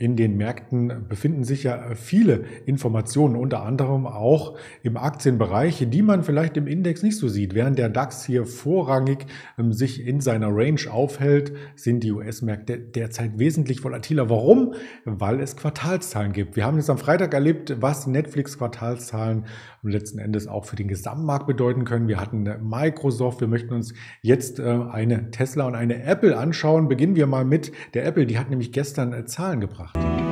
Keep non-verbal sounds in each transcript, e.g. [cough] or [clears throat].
In den Märkten befinden sich ja viele Informationen, unter anderem auch im Aktienbereich, die man vielleicht im Index nicht so sieht. Während der DAX hier vorrangig ähm, sich in seiner Range aufhält, sind die US-Märkte derzeit wesentlich volatiler. Warum? Weil es Quartalszahlen gibt. Wir haben jetzt am Freitag erlebt, was Netflix-Quartalszahlen letzten Endes auch für den Gesamtmarkt bedeuten können. Wir hatten äh, Microsoft, wir möchten uns jetzt äh, eine Tesla und eine Apple anschauen. Beginnen wir mal mit der Apple, die hat nämlich gestern äh, Zahlen gebracht. gebracht.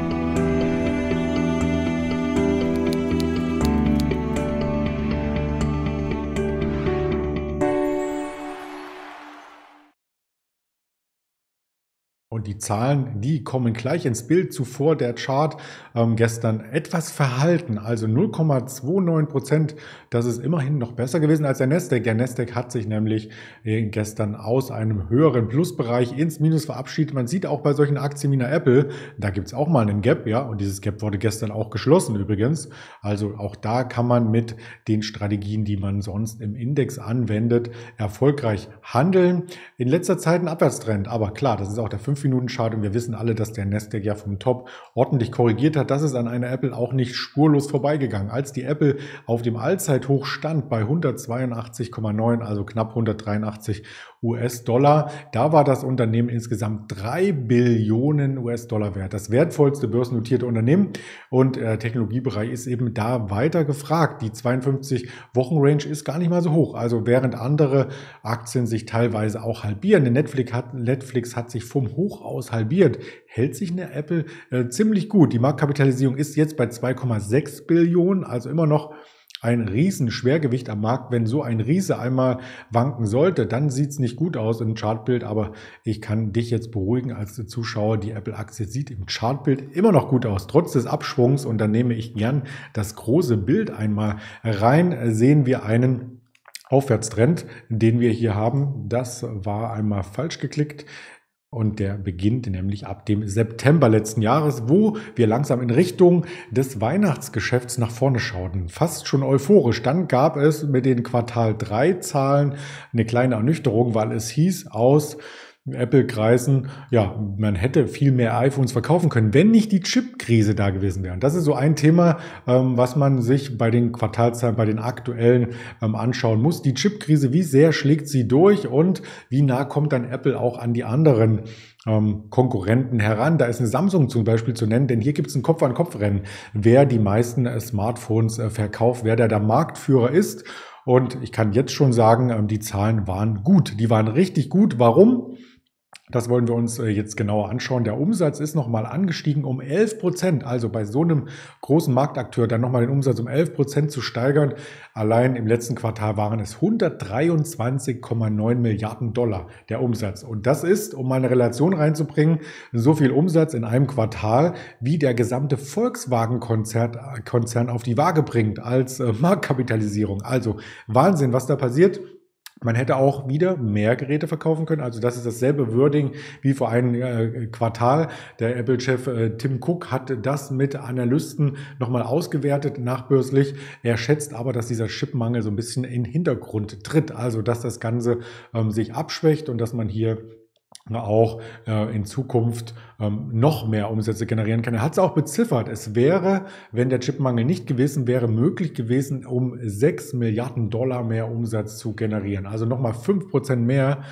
Und die Zahlen, die kommen gleich ins Bild. Zuvor der Chart ähm, gestern etwas verhalten, also 0,29 Prozent. Das ist immerhin noch besser gewesen als der Nasdaq. Der Nasdaq hat sich nämlich äh, gestern aus einem höheren Plusbereich ins Minus verabschiedet. Man sieht auch bei solchen Aktien wie einer Apple, da gibt es auch mal einen Gap, ja. Und dieses Gap wurde gestern auch geschlossen übrigens. Also auch da kann man mit den Strategien, die man sonst im Index anwendet, erfolgreich handeln. In letzter Zeit ein Abwärtstrend, aber klar, das ist auch der 5 5-Minuten-Chart und wir wissen alle, dass der Nasdaq ja vom Top ordentlich korrigiert hat. Das ist an einer Apple auch nicht spurlos vorbeigegangen. Als die Apple auf dem Allzeithoch stand bei 182,9, also knapp 183 US-Dollar. Da war das Unternehmen insgesamt 3 Billionen US-Dollar wert. Das wertvollste börsennotierte Unternehmen und äh, Technologiebereich ist eben da weiter gefragt. Die 52-Wochen-Range ist gar nicht mal so hoch. Also während andere Aktien sich teilweise auch halbieren. Denn Netflix hat, Netflix hat sich vom Hoch aus halbiert. Hält sich eine Apple äh, ziemlich gut. Die Marktkapitalisierung ist jetzt bei 2,6 Billionen, also immer noch ein Riesenschwergewicht am Markt. Wenn so ein Riese einmal wanken sollte, dann sieht's nicht gut aus im Chartbild, aber ich kann dich jetzt beruhigen als Zuschauer. Die Apple-Aktie sieht im Chartbild immer noch gut aus, trotz des Abschwungs. Und dann nehme ich gern das große Bild einmal rein, sehen wir einen Aufwärtstrend, den wir hier haben. Das war einmal falsch geklickt. Und der beginnt nämlich ab dem September letzten Jahres, wo wir langsam in Richtung des Weihnachtsgeschäfts nach vorne schauten. Fast schon euphorisch. Dann gab es mit den Quartal 3 Zahlen eine kleine Ernüchterung, weil es hieß aus Apple-Kreisen, ja, man hätte viel mehr iPhones verkaufen können, wenn nicht die Chip-Krise da gewesen wäre. Und das ist so ein Thema, ähm, was man sich bei den Quartalzahlen, bei den aktuellen ähm, anschauen muss. Die Chip-Krise, wie sehr schlägt sie durch und wie nah kommt dann Apple auch an die anderen ähm, Konkurrenten heran? Da ist eine Samsung zum Beispiel zu nennen, denn hier gibt es ein Kopf-an-Kopf-Rennen, wer die meisten äh, Smartphones äh, verkauft, wer da der Marktführer ist. Und ich kann jetzt schon sagen, ähm, die Zahlen waren gut. Die waren richtig gut. Warum? Das wollen wir uns äh, jetzt genauer anschauen. Der Umsatz ist nochmal angestiegen um 11 Prozent. Also bei so einem großen Marktakteur dann nochmal den Umsatz um 11 Prozent zu steigern. Allein im letzten Quartal waren es 123,9 Milliarden Dollar der Umsatz. Und das ist, um mal eine Relation reinzubringen, so viel Umsatz in einem Quartal, wie der gesamte Volkswagen-Konzern äh, auf die Waage bringt als äh, Marktkapitalisierung. Also Wahnsinn, was da passiert. Man hätte auch wieder mehr Geräte verkaufen können. Also das ist dasselbe Wording wie vor einem äh, Quartal. Der Apple-Chef äh, Tim Cook hat das mit Analysten nochmal ausgewertet, nachbörslich. Er schätzt aber, dass dieser Chipmangel so ein bisschen in den Hintergrund tritt. Also dass das Ganze ähm, sich abschwächt und dass man hier auch äh, in Zukunft ähm, noch mehr Umsätze generieren kann. Er hat es auch beziffert. Es wäre, wenn der Chipmangel nicht gewesen wäre, möglich gewesen, um 6 Milliarden Dollar mehr Umsatz zu generieren. Also nochmal 5% mehr.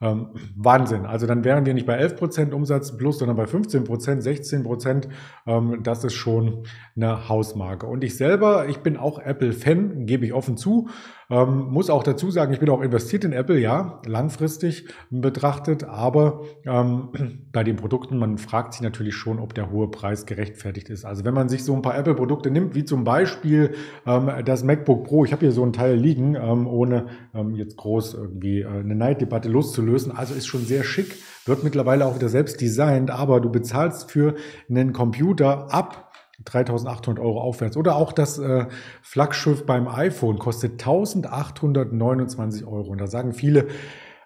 Ähm, Wahnsinn. Also dann wären wir nicht bei 11% Umsatz plus, sondern bei 15%, 16%. Ähm, das ist schon eine Hausmarke. Und ich selber, ich bin auch Apple-Fan, gebe ich offen zu. Ähm, muss auch dazu sagen, ich bin auch investiert in Apple, ja, langfristig betrachtet, aber ähm, [clears throat] bei den Produkten, man fragt sich natürlich schon, ob der hohe Preis gerechtfertigt ist. Also wenn man sich so ein paar Apple-Produkte nimmt, wie zum Beispiel ähm, das MacBook Pro, ich habe hier so ein Teil liegen, ähm, ohne ähm, jetzt groß irgendwie äh, eine Neiddebatte loszulösen, also ist schon sehr schick, wird mittlerweile auch wieder selbst designt, aber du bezahlst für einen Computer ab 3800 Euro aufwärts. Oder auch das äh, Flaggschiff beim iPhone kostet 1829 Euro. Und da sagen viele,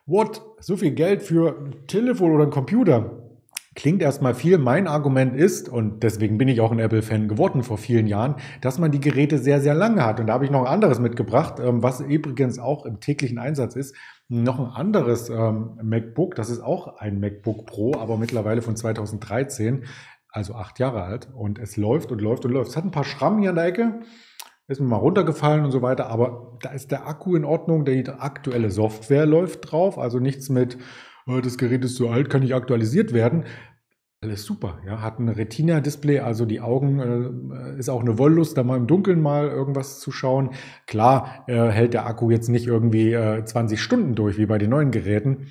what, so viel Geld für ein Telefon oder ein Computer? Klingt erstmal viel. Mein Argument ist, und deswegen bin ich auch ein Apple-Fan geworden vor vielen Jahren, dass man die Geräte sehr, sehr lange hat. Und da habe ich noch ein anderes mitgebracht, ähm, was übrigens auch im täglichen Einsatz ist. Noch ein anderes ähm, MacBook, das ist auch ein MacBook Pro, aber mittlerweile von 2013 also acht Jahre alt. Und es läuft und läuft und läuft. Es hat ein paar Schrammen hier an der Ecke, ist mir mal runtergefallen und so weiter, aber da ist der Akku in Ordnung, die aktuelle Software läuft drauf, also nichts mit, oh, das Gerät ist zu alt, kann nicht aktualisiert werden. Alles super, ja. Hat ein Retina-Display, also die Augen äh, ist auch eine Wollust, da mal im Dunkeln mal irgendwas zu schauen. Klar äh, hält der Akku jetzt nicht irgendwie äh, 20 Stunden durch wie bei den neuen Geräten,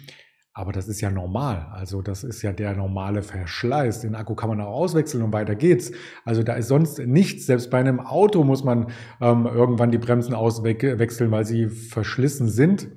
aber das ist ja normal. Also das ist ja der normale Verschleiß. Den Akku kann man auch auswechseln und weiter geht's. Also da ist sonst nichts. Selbst bei einem Auto muss man ähm, irgendwann die Bremsen auswechseln, weil sie verschlissen sind.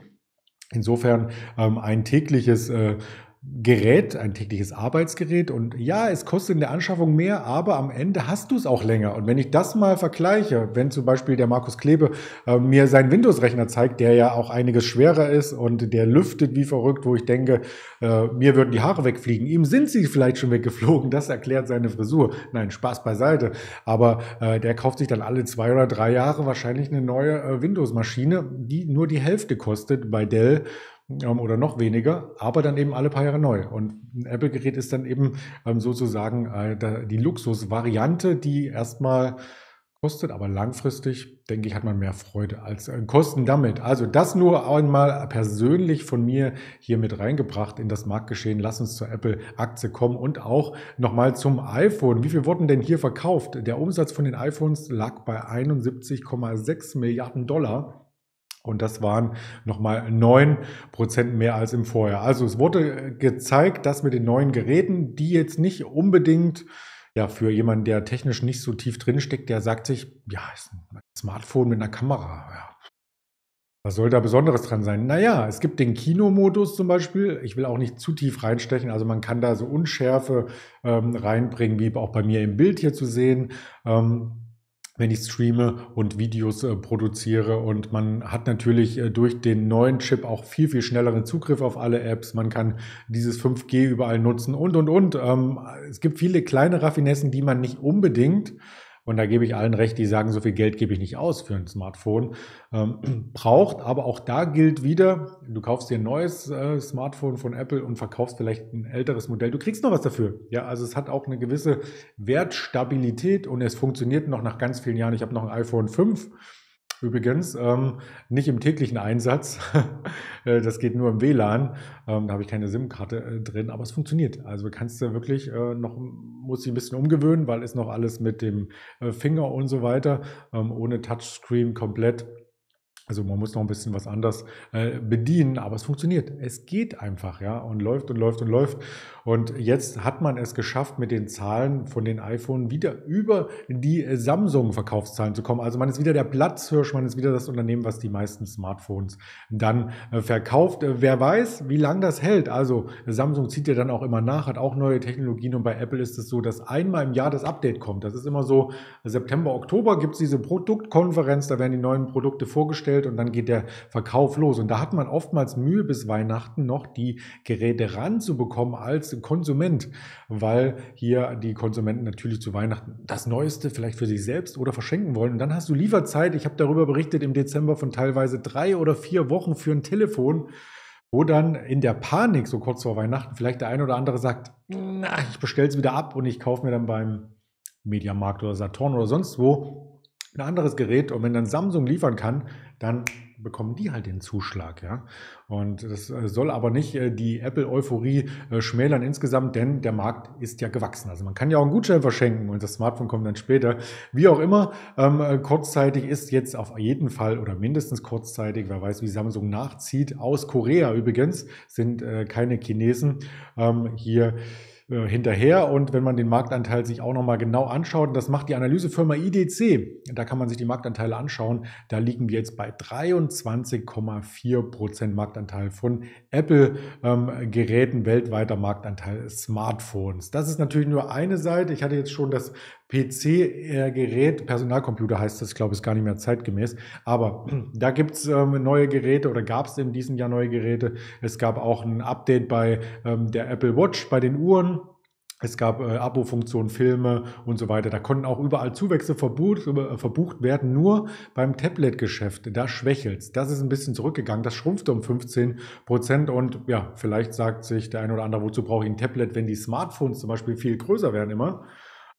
Insofern ähm, ein tägliches äh, Gerät, ein tägliches Arbeitsgerät. Und ja, es kostet in der Anschaffung mehr, aber am Ende hast du es auch länger. Und wenn ich das mal vergleiche, wenn zum Beispiel der Markus Klebe äh, mir seinen Windows-Rechner zeigt, der ja auch einiges schwerer ist und der lüftet wie verrückt, wo ich denke, äh, mir würden die Haare wegfliegen. Ihm sind sie vielleicht schon weggeflogen. Das erklärt seine Frisur. Nein, Spaß beiseite. Aber äh, der kauft sich dann alle zwei oder drei Jahre wahrscheinlich eine neue äh, Windows-Maschine, die nur die Hälfte kostet bei Dell ähm, oder noch weniger, aber dann eben alle paar Jahre neu. Und ein Apple-Gerät ist dann eben ähm, sozusagen äh, die Luxus-Variante, die erstmal kostet, aber langfristig, denke ich, hat man mehr Freude als äh, Kosten damit. Also das nur einmal persönlich von mir hier mit reingebracht in das Marktgeschehen. Lass uns zur Apple-Aktie kommen und auch nochmal zum iPhone. Wie viel wurden denn hier verkauft? Der Umsatz von den iPhones lag bei 71,6 Milliarden Dollar. Und das waren nochmal 9% mehr als im Vorjahr. Also es wurde gezeigt, dass mit den neuen Geräten, die jetzt nicht unbedingt ja, für jemanden, der technisch nicht so tief drinsteckt, der sagt sich, ja, ist ein Smartphone mit einer Kamera. Ja. Was soll da Besonderes dran sein? Naja, es gibt den Kinomodus zum Beispiel. Ich will auch nicht zu tief reinstechen. Also man kann da so Unschärfe ähm, reinbringen, wie auch bei mir im Bild hier zu sehen. Ähm, wenn ich streame und Videos äh, produziere. Und man hat natürlich äh, durch den neuen Chip auch viel, viel schnelleren Zugriff auf alle Apps. Man kann dieses 5G überall nutzen und, und, und. Ähm, es gibt viele kleine Raffinessen, die man nicht unbedingt und da gebe ich allen recht, die sagen, so viel Geld gebe ich nicht aus für ein Smartphone. Ähm, [clears throat] braucht, aber auch da gilt wieder, du kaufst dir ein neues äh, Smartphone von Apple und verkaufst vielleicht ein älteres Modell. Du kriegst noch was dafür. Ja, also es hat auch eine gewisse Wertstabilität und es funktioniert noch nach ganz vielen Jahren. Ich habe noch ein iPhone 5 übrigens, ähm, nicht im täglichen Einsatz. [laughs] Äh, das geht nur im WLAN. Ähm, da habe ich keine SIM-Karte äh, drin, aber es funktioniert. Also kannst du wirklich äh, noch, muss ich ein bisschen umgewöhnen, weil ist noch alles mit dem äh, Finger und so weiter, ähm, ohne Touchscreen komplett. Also man muss noch ein bisschen was anders äh, bedienen, aber es funktioniert. Es geht einfach, ja, und läuft und läuft und läuft. Und jetzt hat man es geschafft, mit den Zahlen von den iPhone wieder über die äh, Samsung-Verkaufszahlen zu kommen. Also man ist wieder der Platzhirsch, man ist wieder das Unternehmen, was die meisten Smartphones dann äh, verkauft. wer weiß, wie lange das hält. Also Samsung zieht ja dann auch immer nach, hat auch neue Technologien und bei Apple ist es so, dass einmal im Jahr das Update kommt. Das ist immer so, September, Oktober gibt es diese Produktkonferenz, da werden die neuen Produkte vorgestellt bestellt und dann geht der Verkauf los. Und da hat man oftmals Mühe bis Weihnachten noch die Geräte ranzubekommen als Konsument, weil hier die Konsumenten natürlich zu Weihnachten das Neueste vielleicht für sich selbst oder verschenken wollen. Und dann hast du Lieferzeit. Ich habe darüber berichtet im Dezember von teilweise drei oder vier Wochen für ein Telefon wo dann in der Panik, so kurz vor Weihnachten, vielleicht der ein oder andere sagt, na, ich bestelle es wieder ab und ich kaufe mir dann beim Mediamarkt oder Saturn oder sonst wo ein anderes Gerät. Und wenn dann Samsung liefern kann, dann bekommen die halt den Zuschlag, ja. Und das äh, soll aber nicht äh, die Apple-Euphorie äh, schmälern insgesamt, denn der Markt ist ja gewachsen. Also man kann ja auch einen Gutschein verschenken und das Smartphone kommt dann später. Wie auch immer, ähm, kurzzeitig ist jetzt auf jeden Fall oder mindestens kurzzeitig, wer weiß, wie Samsung nachzieht, aus Korea übrigens, sind äh, keine Chinesen ähm, hier äh, hinterher. Und wenn man den Marktanteil sich auch nochmal genau anschaut, das macht die Analysefirma IDC, da kann man sich die Marktanteile anschauen, da liegen wir jetzt bei 23,4% Prozent Marktanteil von Apple-Geräten, ähm, weltweiter Marktanteil Smartphones. Das ist natürlich nur eine Seite. Ich hatte jetzt schon das PC-Gerät, äh, Personalcomputer heißt das, glaube ich, ist gar nicht mehr zeitgemäß. Aber [clears throat] da gibt's ähm, neue Geräte oder gab's in diesem Jahr neue Geräte. Es gab auch ein Update bei ähm, der Apple Watch, bei den Uhren. Es gab äh, Abo-Funktionen, Filme und so weiter. Da konnten auch überall Zuwächse verbucht, äh, verbucht werden. Nur beim Tablet-Geschäft, da schwächelt's. Das ist ein bisschen zurückgegangen. Das schrumpfte um 15 Prozent. Und ja, vielleicht sagt sich der eine oder andere, wozu brauche ich ein Tablet, wenn die Smartphones zum Beispiel viel größer werden immer.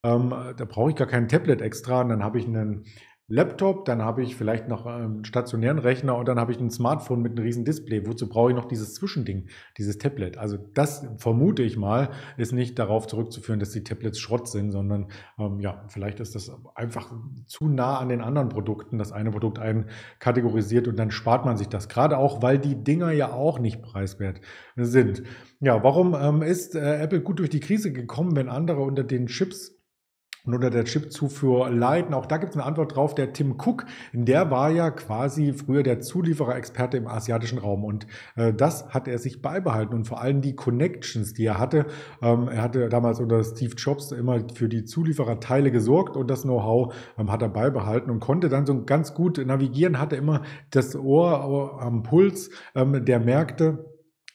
Ähm, da brauche ich gar kein Tablet extra und dann habe ich einen Laptop, dann habe ich vielleicht noch ähm, einen stationären Rechner und dann habe ich ein Smartphone mit einem riesen Display. Wozu brauche ich noch dieses Zwischending, dieses Tablet? Also das vermute ich mal, ist nicht darauf zurückzuführen, dass die Tablets Schrott sind, sondern ähm, ja, vielleicht ist das einfach zu nah an den anderen Produkten. Das eine Produkt einen kategorisiert und dann spart man sich das. Gerade auch, weil die Dinger ja auch nicht preiswert sind. Ja, warum ähm, ist äh, Apple gut durch die Krise gekommen, wenn andere unter den Chips und unter der Chipzufuhr leiden. Auch da gibt es eine Antwort drauf. Der Tim Cook, der war ja quasi früher der Zuliefererexperte im asiatischen Raum und äh, das hat er sich beibehalten und vor allem die Connections, die er hatte. Ähm, er hatte damals unter Steve Jobs immer für die Zuliefererteile gesorgt und das Know-how ähm, hat er beibehalten und konnte dann so ganz gut navigieren, hatte immer das Ohr äh, am Puls ähm, der Märkte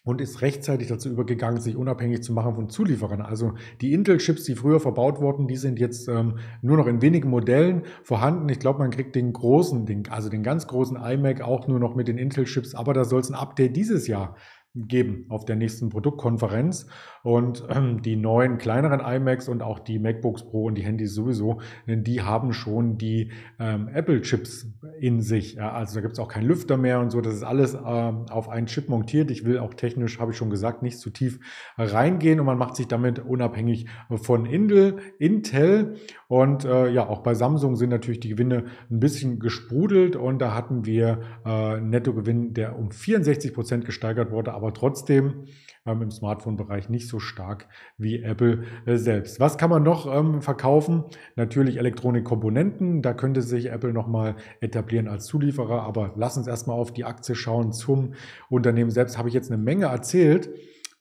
und ist rechtzeitig dazu übergegangen, sich unabhängig zu machen von Zulieferern. Also die Intel-Chips, die früher verbaut wurden, die sind jetzt ähm, nur noch in wenigen Modellen vorhanden. Ich glaube, man kriegt den großen, den, also den ganz großen iMac auch nur noch mit den Intel-Chips, aber da soll es ein Update dieses Jahr geben auf der nächsten Produktkonferenz. Und ähm, die neuen kleineren iMacs und auch die MacBooks Pro und die Handys sowieso, die haben schon die ähm, Apple-Chips in sich. Ja, also da gibt es auch keinen Lüfter mehr und so. Das ist alles ähm, auf einen Chip montiert. Ich will auch technisch, habe ich schon gesagt, nicht zu tief reingehen und man macht sich damit unabhängig von Indel, Intel. Und äh, ja, auch bei Samsung sind natürlich die Gewinne ein bisschen gesprudelt und da hatten wir äh, Nettogewinn, der um 64 Prozent gesteigert wurde, aber aber trotzdem ähm, im Smartphone-Bereich nicht so stark wie Apple äh, selbst. Was kann man noch ähm, verkaufen? Natürlich Elektronikkomponenten. Da könnte sich Apple nochmal etablieren als Zulieferer. Aber lass uns erstmal auf die Aktie schauen zum Unternehmen selbst. Habe ich jetzt eine Menge erzählt.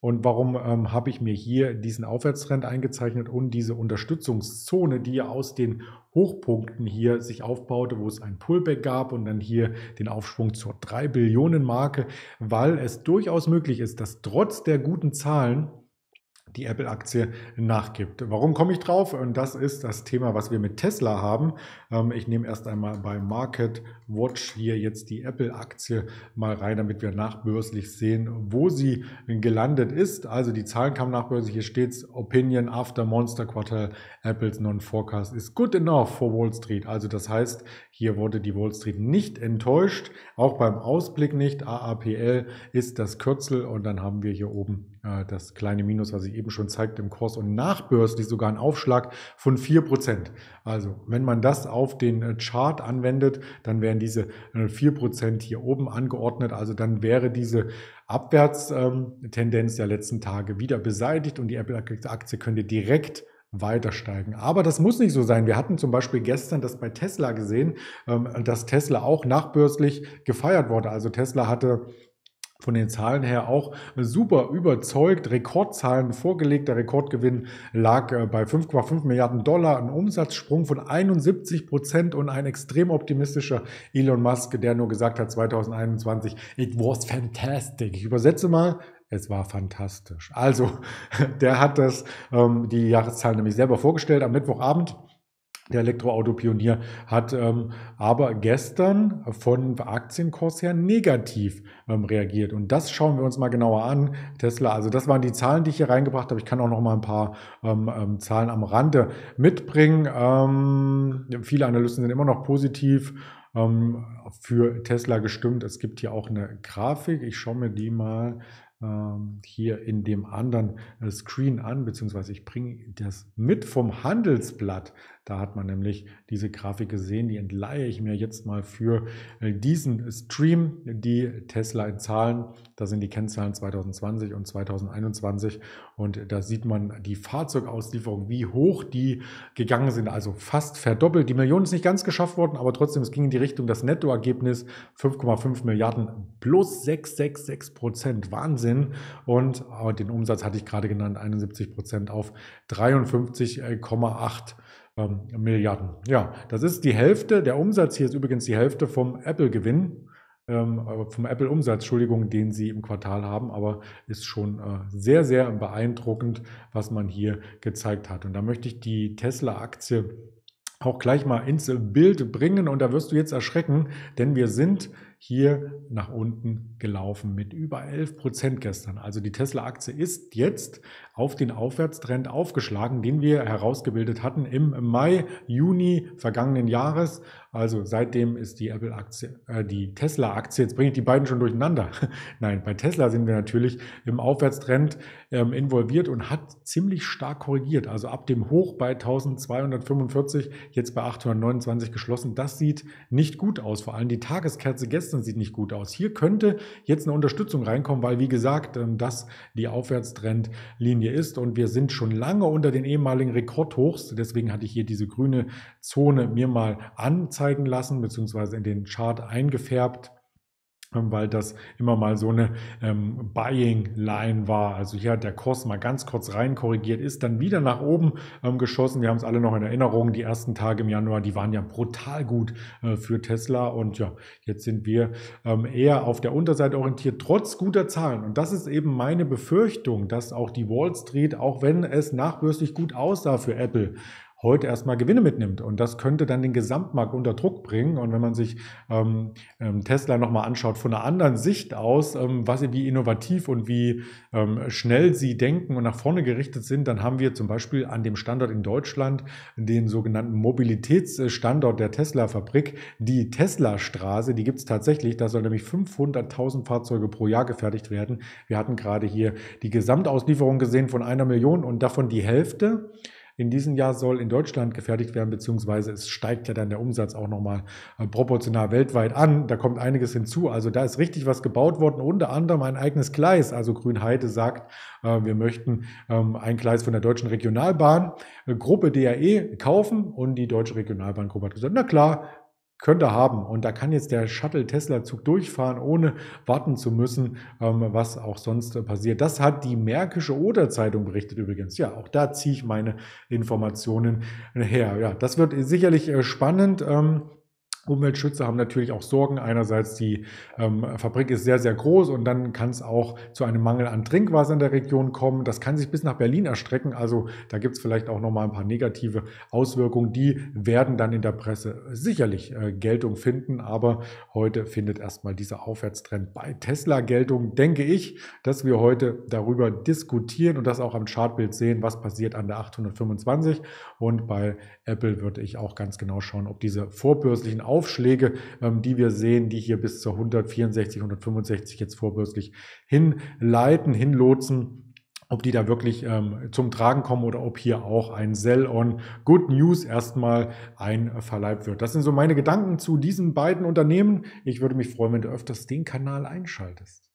Und warum ähm, habe ich mir hier diesen Aufwärtstrend eingezeichnet und diese Unterstützungszone, die ja aus den Hochpunkten hier sich aufbaute, wo es ein Pullback gab und dann hier den Aufschwung zur 3 Billionen Marke, weil es durchaus möglich ist, dass trotz der guten Zahlen die Apple-Aktie nachgibt. Warum komme ich drauf? Und das ist das Thema, was wir mit Tesla haben. Ähm, ich nehme erst einmal bei Market Watch hier jetzt die Apple-Aktie mal rein, damit wir nachbörslich sehen, wo sie gelandet ist. Also die Zahlen kamen nachbörslich. Hier steht Opinion after Monster Quartal Apples Non-Forecast is good enough for Wall Street. Also das heißt, hier wurde die Wall Street nicht enttäuscht, auch beim Ausblick nicht. AAPL ist das Kürzel und dann haben wir hier oben äh, das kleine Minus, was ich eben schon zeigte im Kurs und nachbörslich sogar ein Aufschlag von 4%. Also wenn man das auf den äh, Chart anwendet, dann wären diese 4% äh, hier oben angeordnet. Also dann wäre diese Abwärtstendenz ähm, der letzten Tage wieder beseitigt und die Apple-Aktie könnte direkt weiter steigen. Aber das muss nicht so sein. Wir hatten zum Beispiel gestern das bei Tesla gesehen, ähm, dass Tesla auch nachbörslich gefeiert wurde. Also Tesla hatte von den Zahlen her auch super überzeugt. Rekordzahlen vorgelegter Rekordgewinn lag äh, bei 5,5 Milliarden Dollar, ein Umsatzsprung von 71 Prozent und ein extrem optimistischer Elon Musk, der nur gesagt hat 2021, it was fantastic. Ich übersetze mal, es war fantastisch. Also, [laughs] der hat das, ähm, die Jahreszahlen nämlich selber vorgestellt am Mittwochabend der Elektroauto-Pionier hat ähm, aber gestern von Aktienkurs her negativ ähm, reagiert. Und das schauen wir uns mal genauer an. Tesla, also das waren die Zahlen, die ich hier reingebracht habe. Ich kann auch noch mal ein paar ähm, ähm Zahlen am Rande mitbringen. Ähm, viele Analysten sind immer noch positiv ähm, für Tesla gestimmt. Es gibt hier auch eine Grafik. Ich schaue mir die mal hier in dem anderen äh, Screen an, beziehungsweise ich bringe das mit vom Handelsblatt. Da hat man nämlich diese Grafik gesehen, die entleihe ich mir jetzt mal für äh, diesen Stream, die Tesla in Zahlen. Da sind die Kennzahlen 2020 und 2021 und da sieht man die Fahrzeugauslieferung, wie hoch die gegangen sind, also fast verdoppelt. Die Million ist nicht ganz geschafft worden, aber trotzdem, es ging in die Richtung, das Nettoergebnis 5,5 Milliarden plus 666 Prozent, Wahnsinn. Und äh, den Umsatz hatte ich gerade genannt, 71 Prozent auf 53,8 ähm, Milliarden. Ja, das ist die Hälfte. Der Umsatz hier ist übrigens die Hälfte vom Apple-Gewinn, ähm, äh, vom Apple-Umsatz, Entschuldigung, den sie im Quartal haben, aber ist schon äh, sehr, sehr beeindruckend, was man hier gezeigt hat. Und da möchte ich die Tesla-Aktie auch gleich mal ins Bild bringen und da wirst du jetzt erschrecken, denn wir sind hier nach unten gelaufen mit über 11 Prozent gestern. Also die Tesla-Aktie ist jetzt auf den Aufwärtstrend aufgeschlagen, den wir herausgebildet hatten im Mai, Juni vergangenen Jahres. Also seitdem ist die Apple-Aktie, äh, die Tesla-Aktie, jetzt bringe ich die beiden schon durcheinander. [laughs] Nein, bei Tesla sind wir natürlich im Aufwärtstrend ähm, involviert und hat ziemlich stark korrigiert. Also ab dem Hoch bei 1245, jetzt bei 829 geschlossen. Das sieht nicht gut aus. Vor allem die Tageskerze gestern jetzt, dann sieht nicht gut aus. Hier könnte jetzt eine Unterstützung reinkommen, weil wie gesagt, ähm, das die Aufwärtstrendlinie ist und wir sind schon lange unter den ehemaligen Rekordhochs. Deswegen hatte ich hier diese grüne Zone mir mal anzeigen lassen, beziehungsweise in den Chart eingefärbt weil das immer mal so eine ähm, Buying-Line war. Also hier hat der Kurs mal ganz kurz rein korrigiert, ist dann wieder nach oben ähm, geschossen. Wir haben es alle noch in Erinnerung, die ersten Tage im Januar, die waren ja brutal gut äh, für Tesla und ja, jetzt sind wir ähm, eher auf der Unterseite orientiert, trotz guter Zahlen. Und das ist eben meine Befürchtung, dass auch die Wall Street, auch wenn es nachbürstlich gut aussah für Apple, heute erstmal Gewinne mitnimmt. Und das könnte dann den Gesamtmarkt unter Druck bringen. Und wenn man sich ähm, ähm Tesla nochmal anschaut von einer anderen Sicht aus, ähm, was sie, wie innovativ und wie ähm, schnell sie denken und nach vorne gerichtet sind, dann haben wir zum Beispiel an dem Standort in Deutschland den sogenannten Mobilitätsstandort der Tesla-Fabrik, die Tesla-Straße, die gibt es tatsächlich. Da sollen nämlich 500.000 Fahrzeuge pro Jahr gefertigt werden. Wir hatten gerade hier die Gesamtauslieferung gesehen von einer Million und davon die Hälfte in diesem Jahr soll in Deutschland gefertigt werden, beziehungsweise es steigt ja dann der Umsatz auch nochmal äh, proportional weltweit an. Da kommt einiges hinzu. Also da ist richtig was gebaut worden, unter anderem ein eigenes Gleis. Also Grünheide sagt, äh, wir möchten ähm, ein Gleis von der Deutschen Regionalbahn äh, Gruppe DAE kaufen und die Deutsche Regionalbahn Gruppe hat gesagt, na klar, könnte haben. Und da kann jetzt der Shuttle-Tesla-Zug durchfahren, ohne warten zu müssen, ähm, was auch sonst äh, passiert. Das hat die Märkische Oder-Zeitung berichtet übrigens. Ja, auch da ziehe ich meine Informationen her. Ja, das wird sicherlich äh, spannend. Ähm, Umweltschützer haben natürlich auch Sorgen. Einerseits die ähm, Fabrik ist sehr, sehr groß und dann kann es auch zu einem Mangel an Trinkwasser in der Region kommen. Das kann sich bis nach Berlin erstrecken. Also da gibt es vielleicht auch nochmal ein paar negative Auswirkungen. Die werden dann in der Presse sicherlich äh, Geltung finden. Aber heute findet erstmal dieser Aufwärtstrend bei Tesla Geltung, denke ich, dass wir heute darüber diskutieren und das auch am Chartbild sehen, was passiert an der 825. Und bei Apple würde ich auch ganz genau schauen, ob diese vorbörslichen Auswirkungen Aufschläge, ähm, die wir sehen, die hier bis zur 164, 165 jetzt vorbürstlich hinleiten, hinlotsen ob die da wirklich ähm, zum Tragen kommen oder ob hier auch ein Sell-on Good News erstmal einverleibt wird. Das sind so meine Gedanken zu diesen beiden Unternehmen. Ich würde mich freuen, wenn du öfters den Kanal einschaltest.